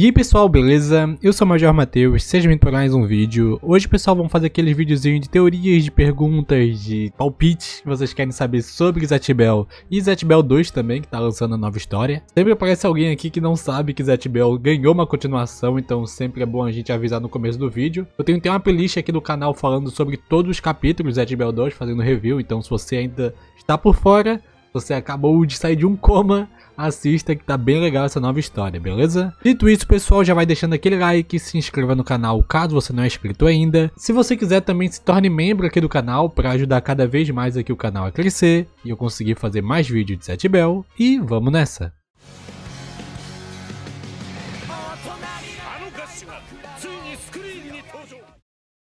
E aí pessoal, beleza? Eu sou o Major Matheus, seja bem vindo para mais um vídeo. Hoje pessoal, vamos fazer aqueles videozinhos de teorias, de perguntas, de palpites que vocês querem saber sobre Zatibel e Zatibel 2 também, que tá lançando a nova história. Sempre aparece alguém aqui que não sabe que Zatibel ganhou uma continuação, então sempre é bom a gente avisar no começo do vídeo. Eu tenho até uma playlist aqui do canal falando sobre todos os capítulos de Zatibel 2, fazendo review, então se você ainda está por fora, você acabou de sair de um coma, assista que tá bem legal essa nova história, beleza? Dito isso, pessoal, já vai deixando aquele like, se inscreva no canal caso você não é inscrito ainda. Se você quiser também se torne membro aqui do canal para ajudar cada vez mais aqui o canal a crescer e eu conseguir fazer mais vídeos de Sete Bell. E vamos nessa!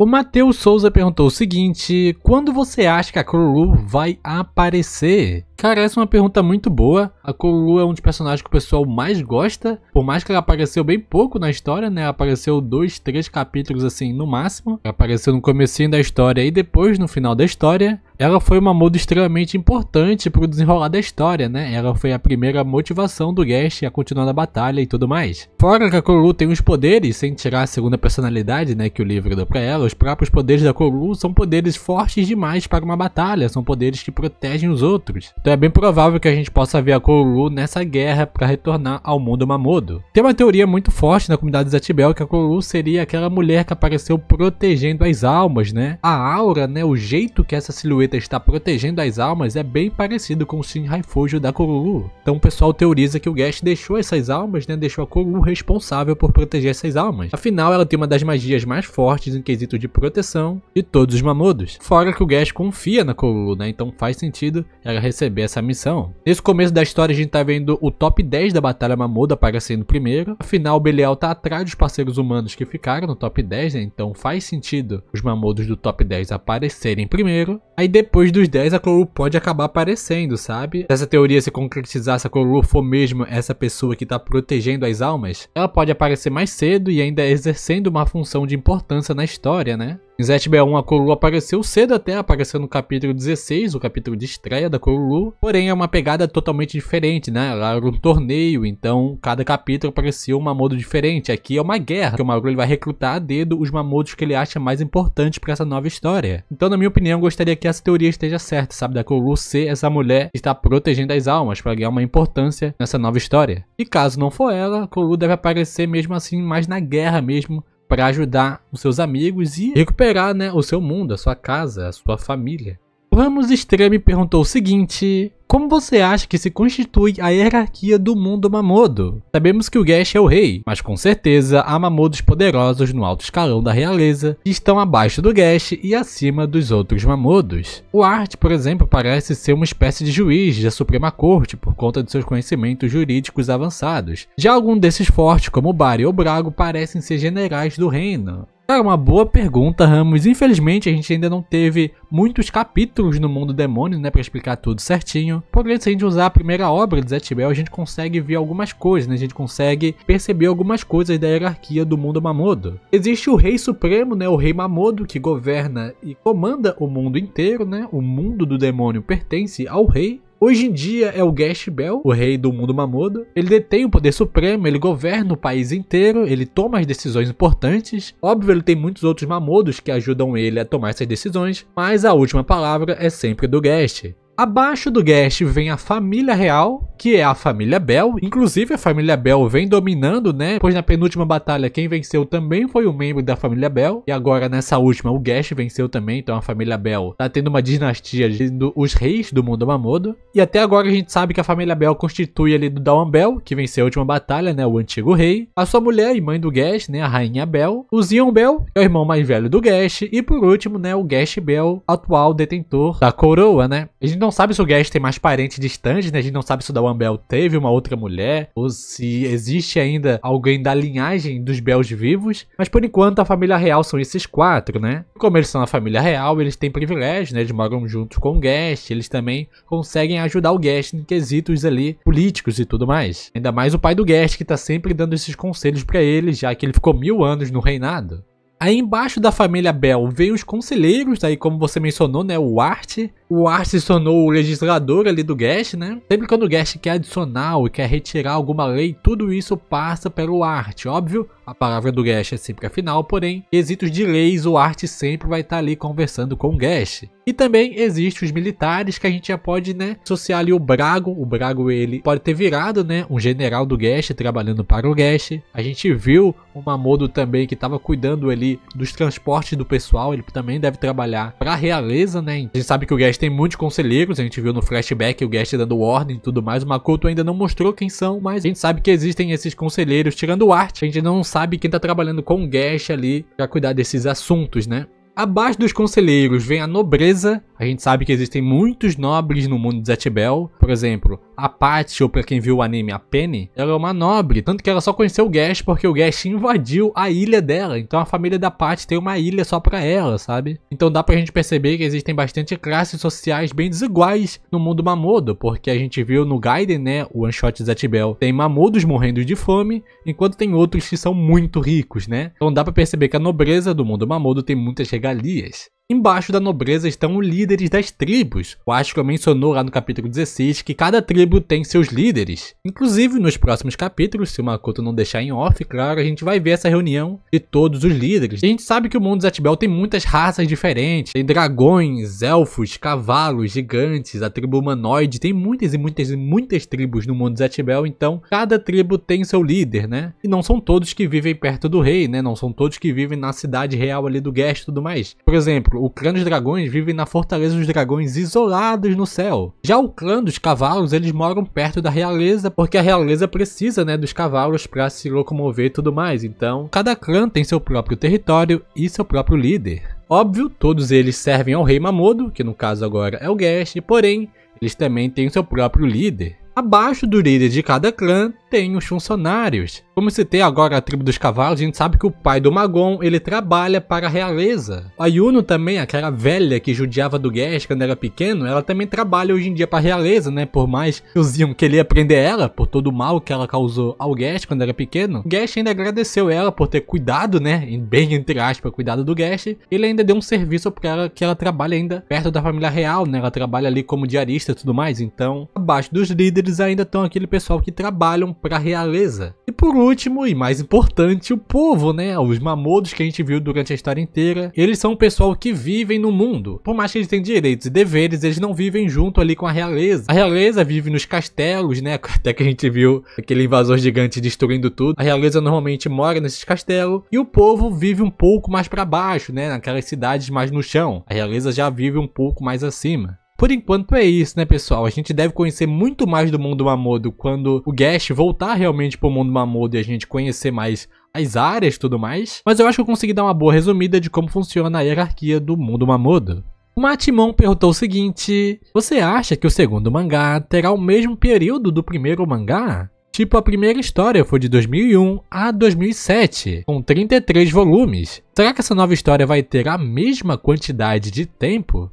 O Matheus Souza perguntou o seguinte: quando você acha que a Kururu vai aparecer? Cara, essa é uma pergunta muito boa. A Koru é um dos personagens que o pessoal mais gosta, por mais que ela apareceu bem pouco na história, né? apareceu dois, três capítulos assim no máximo. apareceu no comecinho da história e depois no final da história. Ela foi uma moda extremamente importante para o desenrolar da história, né? Ela foi a primeira motivação do Guest a continuar na batalha e tudo mais. Fora que a Koru tem os poderes, sem tirar a segunda personalidade, né, que o livro deu para ela, os próprios poderes da Koru são poderes fortes demais para uma batalha, são poderes que protegem os outros. Então é bem provável que a gente possa ver a Koru nessa guerra para retornar ao mundo Mamodo. Tem uma teoria muito forte na comunidade Zatibel que a Koru seria aquela mulher que apareceu protegendo as almas, né? A aura, né, o jeito que essa silhueta planeta está protegendo as almas é bem parecido com o Shinrai Haifujo da Kururu. Então o pessoal teoriza que o Guest deixou essas almas, né, deixou a Kururu responsável por proteger essas almas. Afinal, ela tem uma das magias mais fortes em quesito de proteção de todos os Mamodos. Fora que o Guest confia na Kururu, né, então faz sentido ela receber essa missão. Nesse começo da história a gente tá vendo o top 10 da Batalha Mamuda aparecendo primeiro. Afinal, Belial tá atrás dos parceiros humanos que ficaram no top 10, né, então faz sentido os Mamodos do top 10 aparecerem primeiro. Aí depois dos 10 a Clolu pode acabar aparecendo, sabe? Se essa teoria se concretizar, se a Clolu for mesmo essa pessoa que tá protegendo as almas, ela pode aparecer mais cedo e ainda exercendo uma função de importância na história, né? Em ZBA1, a Corulu apareceu cedo até, apareceu no capítulo 16, o capítulo de estreia da Corulu. Porém, é uma pegada totalmente diferente, né? Lá era um torneio, então cada capítulo apareceu um Mamodo diferente. Aqui é uma guerra, que o Mamodo vai recrutar a dedo os Mamodos que ele acha mais importantes para essa nova história. Então, na minha opinião, eu gostaria que essa teoria esteja certa, sabe? Da Corulu ser essa mulher que está protegendo as almas para ganhar uma importância nessa nova história. E caso não for ela, Corulu deve aparecer mesmo assim mais na guerra mesmo, para ajudar os seus amigos e recuperar né, o seu mundo, a sua casa, a sua família. Ramos Extreme perguntou o seguinte: como você acha que se constitui a hierarquia do mundo Mamodo? Sabemos que o Gash é o rei, mas com certeza há Mamodos poderosos no alto escalão da realeza que estão abaixo do Gash e acima dos outros Mamodos. O Art, por exemplo, parece ser uma espécie de juiz da Suprema Corte por conta de seus conhecimentos jurídicos avançados. Já algum desses fortes, como Bari ou Brago, parecem ser generais do reino. É uma boa pergunta, Ramos. Infelizmente, a gente ainda não teve muitos capítulos no mundo demônio, né, para explicar tudo certinho. Porém, se a gente usar a primeira obra de Zetbel, a gente consegue ver algumas coisas, né? A gente consegue perceber algumas coisas da hierarquia do mundo Mamodo. Existe o Rei Supremo, né, o Rei Mamodo, que governa e comanda o mundo inteiro, né? O mundo do demônio pertence ao rei Hoje em dia é o Gash Bell, o rei do mundo Mamodo. Ele detém o poder supremo, ele governa o país inteiro, ele toma as decisões importantes. Óbvio, ele tem muitos outros Mamodos que ajudam ele a tomar essas decisões, mas a última palavra é sempre do Gash. Abaixo do Guest vem a família real, que é a família Bell. Inclusive, a família Bell vem dominando, né? Pois na penúltima batalha, quem venceu também foi um membro da família Bell. E agora, nessa última, o Guest venceu também. Então, a família Bell tá tendo uma dinastia de os reis do mundo Mamodo. E até agora, a gente sabe que a família Bell constitui ali do Dawn Bell, que venceu a última batalha, né? O antigo rei. A sua mulher e mãe do Guest, né? A rainha Bell. O Zion Bell, que é o irmão mais velho do Guest. E por último, né? O Guest Bell, atual detentor da coroa, né? A gente não não sabe se o Guest tem mais parentes distantes, né? A gente não sabe se o da One Bell teve uma outra mulher, ou se existe ainda alguém da linhagem dos Bells vivos. Mas por enquanto a família real são esses quatro, né? Como eles são a família real, eles têm privilégios, né? Eles moram junto com o Guest, eles também conseguem ajudar o Guest em quesitos ali políticos e tudo mais. Ainda mais o pai do Guest que tá sempre dando esses conselhos para ele, já que ele ficou mil anos no reinado. Aí embaixo da família Bell veio os conselheiros, aí como você mencionou, né, o Art, o Ar se tornou o legislador ali do Gash, né? Sempre quando o Gash quer adicionar ou quer retirar alguma lei, tudo isso passa pelo Art. Óbvio, a palavra do Gash é sempre a final, porém, quesitos de leis, o Art sempre vai estar tá ali conversando com o Gash. E também existem os militares que a gente já pode, né, associar ali o Brago. O Brago, ele pode ter virado, né, um general do Gash trabalhando para o Gash. A gente viu o Mamodo também que estava cuidando ali dos transportes do pessoal. Ele também deve trabalhar para a realeza, né? A gente sabe que o Gash Guest tem muitos conselheiros, a gente viu no flashback o Guest dando ordem e tudo mais. O Makoto ainda não mostrou quem são, mas a gente sabe que existem esses conselheiros tirando o arte. A gente não sabe quem tá trabalhando com o Guest ali pra cuidar desses assuntos, né? Abaixo dos conselheiros vem a nobreza, a gente sabe que existem muitos nobres no mundo de Zetbel. Por exemplo, a Paty, ou pra quem viu o anime, a Penny, ela é uma nobre. Tanto que ela só conheceu o Gash porque o Gash invadiu a ilha dela. Então a família da Paty tem uma ilha só pra ela, sabe? Então dá pra gente perceber que existem bastante classes sociais bem desiguais no mundo Mamodo. Porque a gente viu no Gaiden, né, o one-shot Zetbel, tem Mamodos morrendo de fome, enquanto tem outros que são muito ricos, né? Então dá pra perceber que a nobreza do mundo Mamodo tem muitas regalias. Embaixo da nobreza estão os líderes das tribos. O eu mencionou lá no capítulo 16 que cada tribo tem seus líderes. Inclusive, nos próximos capítulos, se o Makoto não deixar em off, claro, a gente vai ver essa reunião de todos os líderes. E a gente sabe que o mundo de Zatibel tem muitas raças diferentes. Tem dragões, elfos, cavalos, gigantes, a tribo humanoide. Tem muitas e muitas e muitas tribos no mundo de Zatibel, então cada tribo tem seu líder, né? E não são todos que vivem perto do rei, né? Não são todos que vivem na cidade real ali do Guest e tudo mais. Por exemplo, o clã dos dragões vive na fortaleza dos dragões isolados no céu. Já o clã dos cavalos, eles moram perto da realeza, porque a realeza precisa, né, dos cavalos para se locomover e tudo mais. Então, cada clã tem seu próprio território e seu próprio líder. Óbvio, todos eles servem ao rei Mamodo, que no caso agora é o Guest, porém, eles também têm seu próprio líder. Abaixo do líder de cada clã tem os funcionários. Como citei agora a tribo dos cavalos, a gente sabe que o pai do Magon, ele trabalha para a realeza. A Yuno também, aquela velha que judiava do Guest quando era pequeno, ela também trabalha hoje em dia para a realeza, né? Por mais que o Zion queria prender ela por todo o mal que ela causou ao Guest quando era pequeno, Guest ainda agradeceu ela por ter cuidado, né? Bem entre aspas, cuidado do Guest. Ele ainda deu um serviço para ela que ela trabalha ainda perto da família real, né? Ela trabalha ali como diarista e tudo mais. Então, abaixo dos líderes ainda estão aquele pessoal que trabalham para a realeza. E por último, e mais importante, o povo, né? Os mamodos que a gente viu durante a história inteira. Eles são o pessoal que vivem no mundo. Por mais que eles tenham direitos e deveres, eles não vivem junto ali com a realeza. A realeza vive nos castelos, né? Até que a gente viu aquele invasor gigante destruindo tudo. A realeza normalmente mora nesses castelos. E o povo vive um pouco mais para baixo, né? Naquelas cidades mais no chão. A realeza já vive um pouco mais acima. Por enquanto é isso, né, pessoal? A gente deve conhecer muito mais do mundo Mamodo quando o Gash voltar realmente pro mundo Mamodo e a gente conhecer mais as áreas e tudo mais. Mas eu acho que eu consegui dar uma boa resumida de como funciona a hierarquia do mundo Mamodo. O Matimon perguntou o seguinte: Você acha que o segundo mangá terá o mesmo período do primeiro mangá? Tipo, a primeira história foi de 2001 a 2007, com 33 volumes. Será que essa nova história vai ter a mesma quantidade de tempo?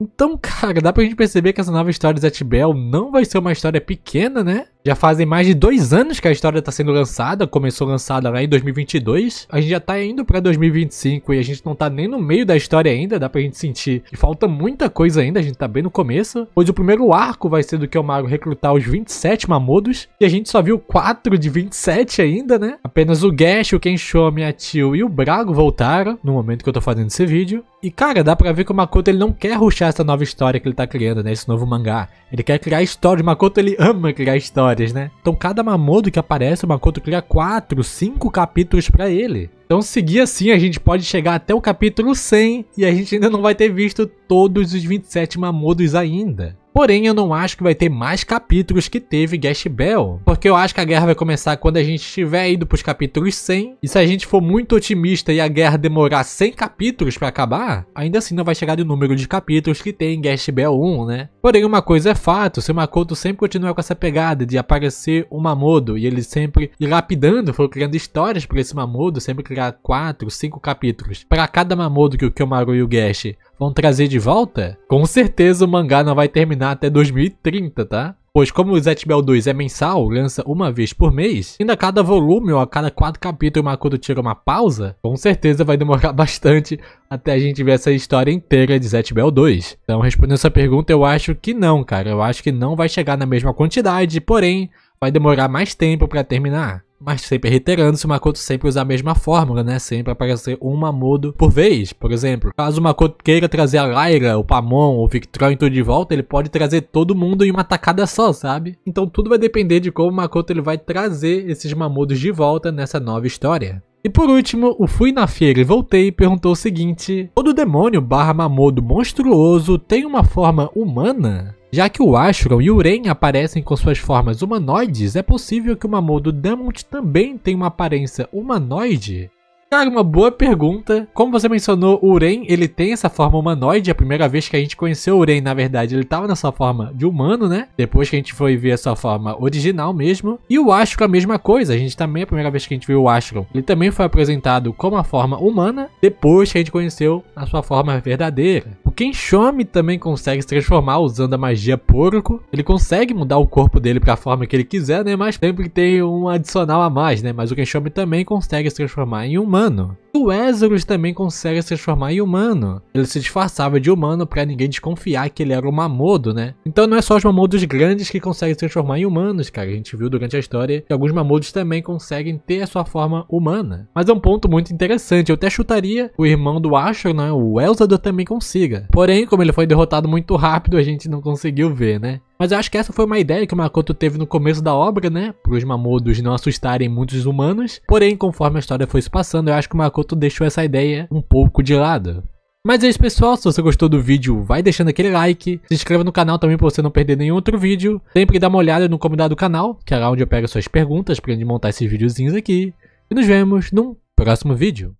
Então, cara, dá pra gente perceber que essa nova história de Zatibel não vai ser uma história pequena, né? Já fazem mais de dois anos que a história está sendo lançada, começou lançada lá em 2022. A gente já está indo para 2025 e a gente não está nem no meio da história ainda, dá para a gente sentir que falta muita coisa ainda, a gente está bem no começo. Pois o primeiro arco vai ser do Kelmago recrutar os 27 Mamodos, e a gente só viu 4 de 27 ainda, né? Apenas o Gash, o Shomi, a Tio e o Brago voltaram no momento que eu estou fazendo esse vídeo. E cara, dá pra ver que o Makoto ele não quer ruxar essa nova história que ele está criando, né? Esse novo mangá. Ele quer criar história, o Makoto ele ama criar história histórias, né? Então cada Mamodo que aparece, o Makoto cria 4, 5 capítulos para ele. Então seguir assim a gente pode chegar até o capítulo 100 e a gente ainda não vai ter visto todos os 27 Mamodos ainda. Porém, eu não acho que vai ter mais capítulos que teve Guest Bell, porque eu acho que a guerra vai começar quando a gente estiver indo pros capítulos 100, e se a gente for muito otimista e a guerra demorar 100 capítulos para acabar, ainda assim não vai chegar do número de capítulos que tem Gash Guest Bell 1, né? Porém, uma coisa é fato, se o Makoto sempre continuar com essa pegada de aparecer um Mamodo e ele sempre ir lapidando, for criando histórias para esse Mamodo, sempre criar 4, 5 capítulos para cada Mamodo que o Kyomaru e o Gash vão trazer de volta? Com certeza o mangá não vai terminar até 2030, tá? Pois como o Zet Bell 2 é mensal, lança uma vez por mês, ainda cada volume ou a cada quatro capítulos o Makoto tira uma pausa, com certeza vai demorar bastante até a gente ver essa história inteira de Zet Bell 2. Então respondendo essa pergunta, eu acho que não, cara. Eu acho que não vai chegar na mesma quantidade, porém vai demorar mais tempo para terminar mas sempre reiterando se o Makoto sempre usar a mesma fórmula, né? Sempre aparecer um Mamodo por vez, por exemplo. Caso o Makoto queira trazer a Lyra, o Pamon, o Victron tudo de volta, ele pode trazer todo mundo em uma tacada só, sabe? Então tudo vai depender de como o Makoto ele vai trazer esses Mamodos de volta nessa nova história. E por último, o Fui na Feira e Voltei e perguntou o seguinte: Todo demônio barra mamodo monstruoso tem uma forma humana? Já que o Ashram e o Ren aparecem com suas formas humanoides, é possível que o Mamoru Damont também tenha uma aparência humanoide? Cara, uma boa pergunta. Como você mencionou, o Ren, ele tem essa forma humanoide. A primeira vez que a gente conheceu o Ren, na verdade, ele estava nessa forma de humano, né? Depois que a gente foi ver essa forma original mesmo. E o Ashram, a mesma coisa. A gente também, a primeira vez que a gente viu o Ashram, ele também foi apresentado como a forma humana. Depois que a gente conheceu a sua forma verdadeira. Kenshome também consegue se transformar usando a magia porco. Ele consegue mudar o corpo dele para a forma que ele quiser, né? Mas sempre tem um adicional a mais, né? Mas o Kenshome também consegue se transformar em humano. O Ezros também consegue se transformar em humano. Ele se disfarçava de humano para ninguém desconfiar que ele era um mamodo, né? Então não é só os mamodos grandes que conseguem se transformar em humanos, cara. A gente viu durante a história que alguns mamodos também conseguem ter a sua forma humana. Mas é um ponto muito interessante. Eu até chutaria o irmão do Ashur, né? O Elzador também consiga. Porém, como ele foi derrotado muito rápido, a gente não conseguiu ver, né? Mas eu acho que essa foi uma ideia que o Makoto teve no começo da obra, né? Para os Mamodos não assustarem muitos humanos. Porém, conforme a história foi se passando, eu acho que o Makoto deixou essa ideia um pouco de lado. Mas é isso pessoal, se você gostou do vídeo, vai deixando aquele like, se inscreva no canal também para você não perder nenhum outro vídeo, sempre dá uma olhada no comentário do canal, que é lá onde eu pego suas perguntas para montar esses videozinhos aqui, e nos vemos num próximo vídeo.